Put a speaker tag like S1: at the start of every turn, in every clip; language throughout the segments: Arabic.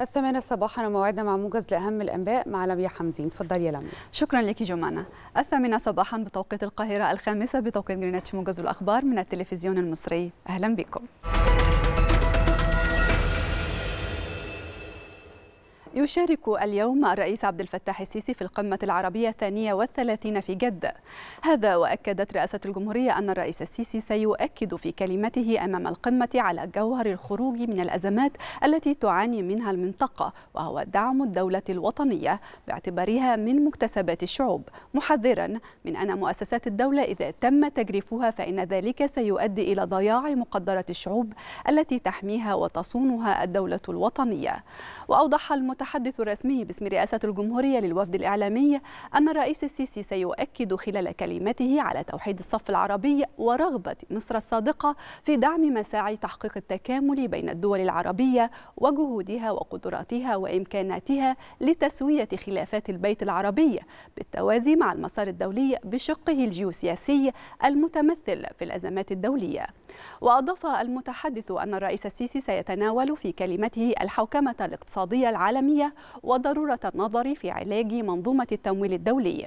S1: الثامنة صباحا وموعدنا مع موجز لأهم الأنباء مع لميا حمدين تفضل يا لميا شكرا لك جمانة الثامنة صباحا بتوقيت القاهرة الخامسة بتوقيت جرينتش موجز الأخبار من التلفزيون المصري أهلا بكم يشارك اليوم الرئيس عبد الفتاح السيسي في القمة العربية الثانية والثلاثين في جدة هذا وأكدت رئاسة الجمهورية أن الرئيس السيسي سيؤكد في كلمته أمام القمة على جوهر الخروج من الأزمات التي تعاني منها المنطقة وهو دعم الدولة الوطنية باعتبارها من مكتسبات الشعوب محذرا من أن مؤسسات الدولة إذا تم تجريفها فإن ذلك سيؤدي إلى ضياع مقدرة الشعوب التي تحميها وتصونها الدولة الوطنية وأوضح المتحدث المتحدث الرسمي باسم رئاسة الجمهورية للوفد الإعلامي أن الرئيس السيسي سيؤكد خلال كلمته على توحيد الصف العربي ورغبة مصر الصادقة في دعم مساعي تحقيق التكامل بين الدول العربية وجهودها وقدراتها وإمكاناتها لتسوية خلافات البيت العربي بالتوازي مع المسار الدولي بشقه الجيوسياسي المتمثل في الأزمات الدولية وأضاف المتحدث أن الرئيس السيسي سيتناول في كلمته الحوكمة الاقتصادية العالمية العالمية وضرورة النظر في علاج منظومة التمويل الدولي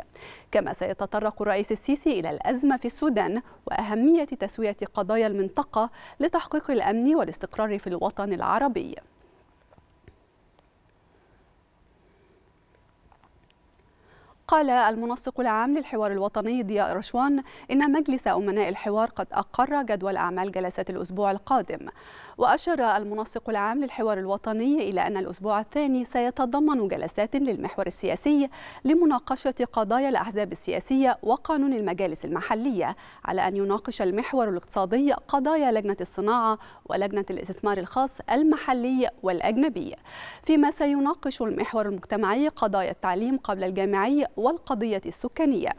S1: كما سيتطرق الرئيس السيسي إلى الأزمة في السودان وأهمية تسوية قضايا المنطقة لتحقيق الأمن والاستقرار في الوطن العربي قال المنسق العام للحوار الوطني ضياء رشوان إن مجلس أمناء الحوار قد أقر جدول أعمال جلسات الأسبوع القادم وأشار المنسق العام للحوار الوطني إلى أن الأسبوع الثاني سيتضمن جلسات للمحور السياسي لمناقشة قضايا الأحزاب السياسية وقانون المجالس المحلية على أن يناقش المحور الاقتصادي قضايا لجنة الصناعة ولجنة الاستثمار الخاص المحلي والأجنبي فيما سيناقش المحور المجتمعي قضايا التعليم قبل الجامعي والقضية السكانية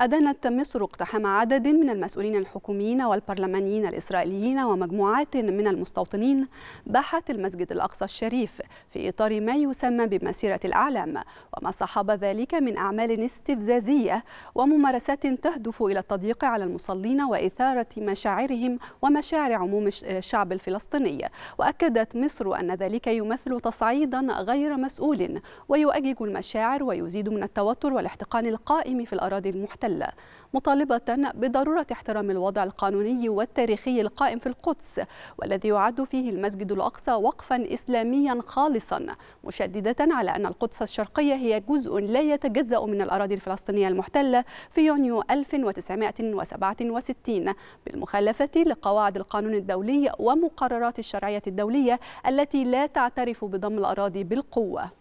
S1: أدانت مصر اقتحام عدد من المسؤولين الحكوميين والبرلمانيين الإسرائيليين ومجموعات من المستوطنين باحت المسجد الأقصى الشريف في إطار ما يسمى بمسيرة الأعلام وما صحب ذلك من أعمال استفزازية وممارسات تهدف إلى التضييق على المصلين وإثارة مشاعرهم ومشاعر عموم الشعب الفلسطيني وأكدت مصر أن ذلك يمثل تصعيدا غير مسؤول ويؤجج المشاعر ويزيد من التوتر والاحتقان القائم في الأراضي المحتلة المحتلة مطالبة بضرورة احترام الوضع القانوني والتاريخي القائم في القدس والذي يعد فيه المسجد الأقصى وقفا إسلاميا خالصا مشددة على أن القدس الشرقية هي جزء لا يتجزأ من الأراضي الفلسطينية المحتلة في يونيو 1967 بالمخالفة لقواعد القانون الدولي ومقررات الشرعية الدولية التي لا تعترف بضم الأراضي بالقوة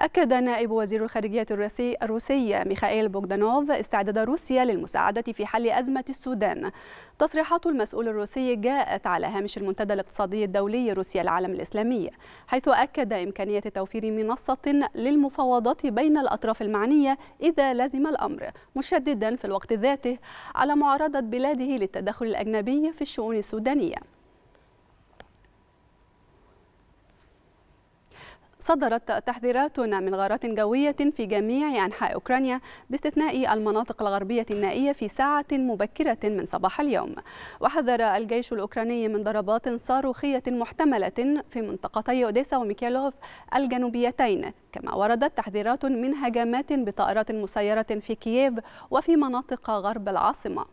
S1: أكد نائب وزير الخارجية الروسي, الروسي ميخائيل بوغدانوف استعداد روسيا للمساعدة في حل أزمة السودان تصريحات المسؤول الروسي جاءت على هامش المنتدى الاقتصادي الدولي روسيا العالم الإسلامي حيث أكد إمكانية توفير منصة للمفاوضات بين الأطراف المعنية إذا لزم الأمر مشددا في الوقت ذاته على معارضة بلاده للتدخل الأجنبي في الشؤون السودانية صدرت تحذيرات من غارات جوية في جميع أنحاء أوكرانيا باستثناء المناطق الغربية النائية في ساعة مبكرة من صباح اليوم وحذر الجيش الأوكراني من ضربات صاروخية محتملة في منطقتي أوديسا وميكيلوف الجنوبيتين كما وردت تحذيرات من هجمات بطائرات مسيرة في كييف وفي مناطق غرب العاصمة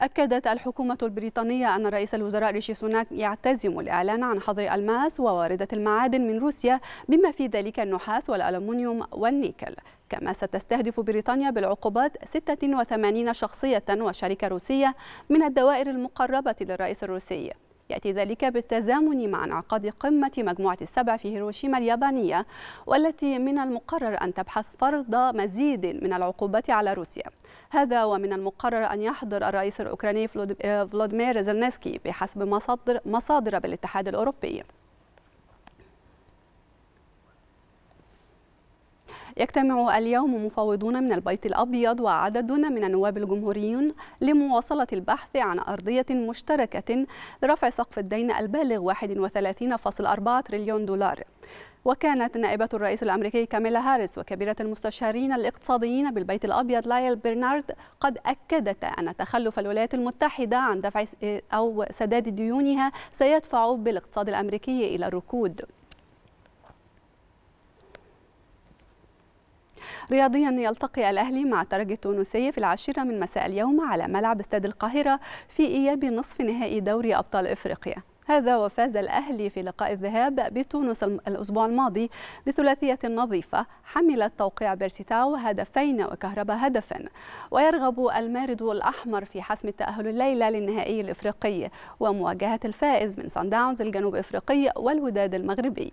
S1: أكدت الحكومة البريطانية أن رئيس الوزراء ريشي سوناك يعتزم الإعلان عن حظر الماس وواردة المعادن من روسيا بما في ذلك النحاس والألمنيوم والنيكل كما ستستهدف بريطانيا بالعقوبات 86 شخصية وشركة روسية من الدوائر المقربة للرئيس الروسي يأتي ذلك بالتزامن مع انعقاد قمة مجموعة السبع في هيروشيما اليابانية والتي من المقرر أن تبحث فرض مزيد من العقوبات على روسيا هذا ومن المقرر أن يحضر الرئيس الأوكراني آه، فلودمير زلنسكي بحسب مصادر, مصادر بالاتحاد الأوروبي يجتمع اليوم مفاوضون من البيت الأبيض وعدد من النواب الجمهوريون لمواصلة البحث عن أرضية مشتركة لرفع سقف الدين البالغ 31.4 تريليون دولار وكانت نائبة الرئيس الأمريكي كاميلا هاريس وكبيرة المستشارين الاقتصاديين بالبيت الأبيض لايل برنارد قد أكدت أن تخلف الولايات المتحدة عن دفع أو سداد ديونها سيدفع بالاقتصاد الأمريكي إلى الركود رياضيا يلتقي الأهلي مع ترجي التونسي في العاشرة من مساء اليوم على ملعب استاد القاهرة في إياب نصف نهائي دوري أبطال إفريقيا هذا وفاز الأهلي في لقاء الذهاب بتونس الأسبوع الماضي بثلاثية نظيفة حملت توقيع بيرسيتاو هدفين وكهربا هدفا ويرغب المارد الأحمر في حسم التأهل الليلة للنهائي الإفريقي ومواجهة الفائز من سان داونز الجنوب إفريقي والوداد المغربي